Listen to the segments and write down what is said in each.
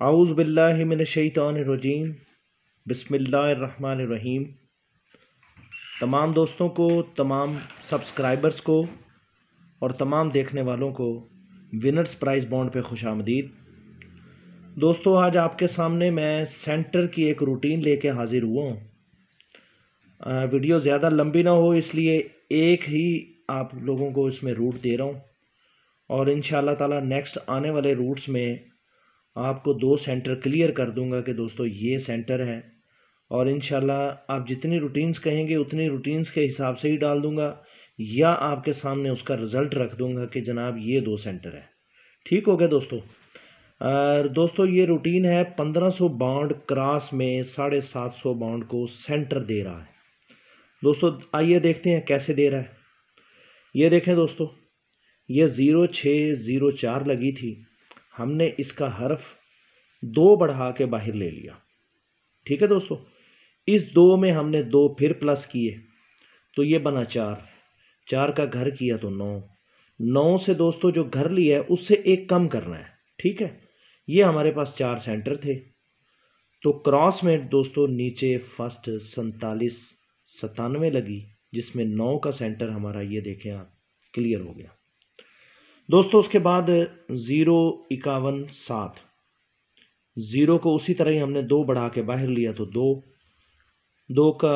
आउज़ आउज़बिल्लिमिनशैतरजीम रहीम तमाम दोस्तों को तमाम सब्सक्राइबर्स को और तमाम देखने वालों को विनर्स प्राइज़ बॉन्ड पे खुश आमदीद दोस्तों आज आपके सामने मैं सेंटर की एक रूटीन लेके हाज़िर हुआ हूँ वीडियो ज़्यादा लंबी ना हो इसलिए एक ही आप लोगों को इसमें रूट दे रहा हूँ और इन ताला नेक्स्ट आने वाले रूट्स में आपको दो सेंटर क्लियर कर दूंगा कि दोस्तों ये सेंटर है और इन आप जितनी रूटीन्स कहेंगे उतनी रूटीन्स के हिसाब से ही डाल दूंगा या आपके सामने उसका रिज़ल्ट रख दूंगा कि जनाब ये दो सेंटर है ठीक हो गया दोस्तों और दोस्तों ये रूटीन है पंद्रह सौ बाउंड क्रॉस में साढ़े सात सौ बाउंड को सेंटर दे रहा है दोस्तों आइए देखते हैं कैसे दे रहा है ये देखें दोस्तों ये ज़ीरो छः ज़ीरो चार लगी थी हमने इसका हर्फ दो बढ़ा के बाहर ले लिया ठीक है दोस्तों इस दो में हमने दो फिर प्लस किए तो ये बना चार चार का घर किया तो नौ नौ से दोस्तों जो घर लिया है उससे एक कम करना है ठीक है ये हमारे पास चार सेंटर थे तो क्रॉस में दोस्तों नीचे फर्स्ट सैतालीस सतानवे लगी जिसमें नौ का सेंटर हमारा ये देखें आप क्लियर हो गया दोस्तों उसके बाद ज़ीरो इक्यावन सात ज़ीरो को उसी तरह ही हमने दो बढ़ा के बाहर लिया तो दो दो का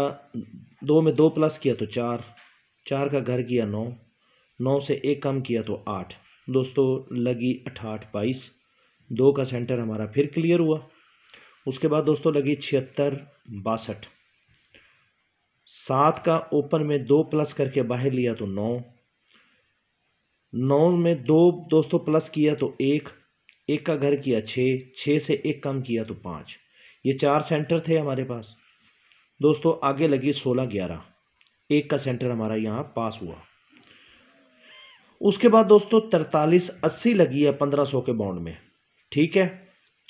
दो में दो प्लस किया तो चार चार का घर किया नौ नौ से एक कम किया तो आठ दोस्तों लगी अठाठ बाईस दो का सेंटर हमारा फिर क्लियर हुआ उसके बाद दोस्तों लगी छिहत्तर बासठ सात का ओपन में दो प्लस करके बाहर लिया तो नौ नौ में दो दोस्तों प्लस किया तो एक एक का घर किया छः छः से एक कम किया तो पाँच ये चार सेंटर थे हमारे पास दोस्तों आगे लगी सोलह ग्यारह एक का सेंटर हमारा यहाँ पास हुआ उसके बाद दोस्तों तरतालीस अस्सी लगी है पंद्रह सौ के बाउंड में ठीक है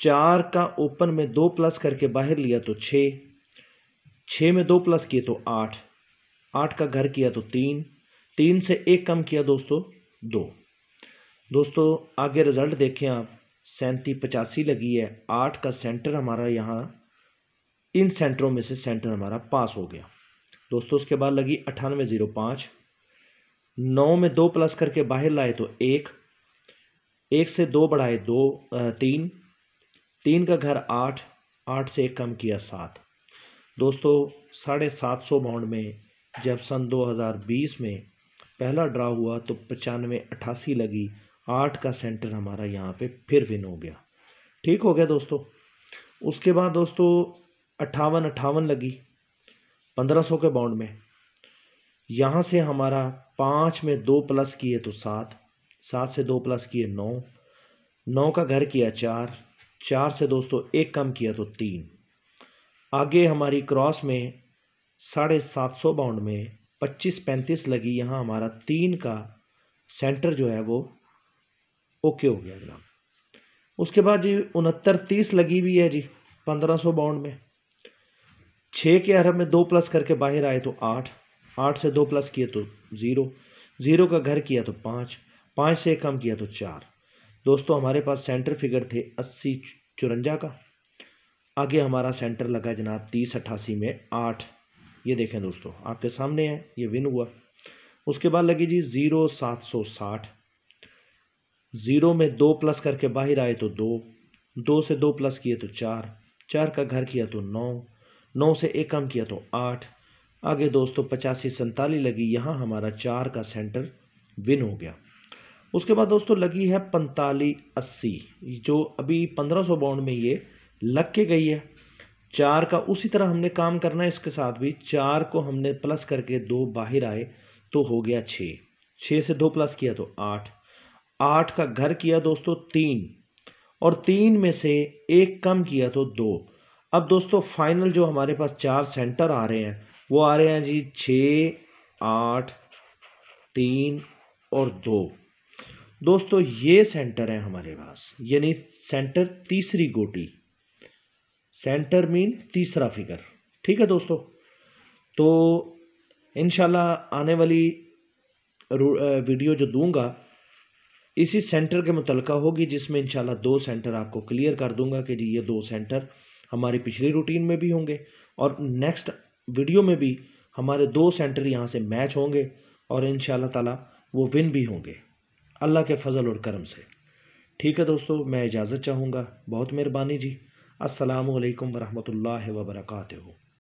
चार का ओपन में दो प्लस करके बाहर लिया तो छः छः में दो प्लस किए तो आठ आठ का घर किया तो तीन तीन से एक कम किया दोस्तों दो दोस्तों आगे रिज़ल्ट देखें आप सैंती पचासी लगी है आठ का सेंटर हमारा यहाँ इन सेंटरों में से सेंटर हमारा पास हो गया दोस्तों उसके बाद लगी अठानवे ज़ीरो पाँच नौ में दो प्लस करके बाहर लाए तो एक एक से दो बढ़ाए दो तीन तीन का घर आठ आठ से एक कम किया सात दोस्तों साढ़े सात सौ बाउंड में जब सन 2020 में पहला ड्रा हुआ तो पचानवे अट्ठासी लगी आठ का सेंटर हमारा यहाँ पे फिर विन हो गया ठीक हो गया दोस्तों उसके बाद दोस्तों अट्ठावन अट्ठावन लगी पंद्रह सौ के बाउंड में यहाँ से हमारा पाँच में दो प्लस किए तो सात सात से दो प्लस किए नौ नौ का घर किया चार चार से दोस्तों एक कम किया तो तीन आगे हमारी क्रॉस में साढ़े सात सौ बाउंड में पच्चीस पैंतीस लगी यहाँ हमारा तीन का सेंटर जो है वो ओके हो गया जनाब उसके बाद जी उनहत्तर तीस लगी हुई है जी पंद्रह सौ बाउंड में छः के अरब में दो प्लस करके बाहर आए तो आठ आठ से दो प्लस किए तो ज़ीरो ज़ीरो का घर किया तो पाँच पाँच से कम किया तो चार दोस्तों हमारे पास सेंटर फिगर थे अस्सी चुरंजा का आगे हमारा सेंटर लगा जनाब तीस अट्ठासी में आठ ये देखें दोस्तों आपके सामने है ये विन हुआ उसके बाद लगी जी ज़ीरो सात सौ साठ ज़ीरो में दो प्लस करके बाहर आए तो दो दो से दो प्लस किए तो चार चार का घर किया तो नौ नौ से एक कम किया तो आठ आगे दोस्तों पचासी संतालीस लगी यहाँ हमारा चार का सेंटर विन हो गया उसके बाद दोस्तों लगी है पैंतालीस अस्सी जो अभी पंद्रह सौ बाउंड में ये लग के गई है चार का उसी तरह हमने काम करना है इसके साथ भी चार को हमने प्लस करके दो बाहर आए तो हो गया छः छः से दो प्लस किया तो आठ आठ का घर किया दोस्तों तीन और तीन में से एक कम किया तो दो अब दोस्तों फाइनल जो हमारे पास चार सेंटर आ रहे हैं वो आ रहे हैं जी छ आठ तीन और दो दोस्तों ये सेंटर है हमारे पास यानी सेंटर तीसरी गोटी सेंटर मीन तीसरा फिगर ठीक है दोस्तों तो इन आने वाली वीडियो जो दूंगा इसी सेंटर के मुतलक होगी जिसमें इन दो सेंटर आपको क्लियर कर दूंगा कि जी ये दो सेंटर हमारी पिछली रूटीन में भी होंगे और नेक्स्ट वीडियो में भी हमारे दो सेंटर यहाँ से मैच होंगे और इन ताला वो विन भी होंगे अल्लाह के फजल और करम से ठीक है दोस्तों मैं इजाज़त चाहूँगा बहुत मेहरबानी जी असलकम वरहमल वर्का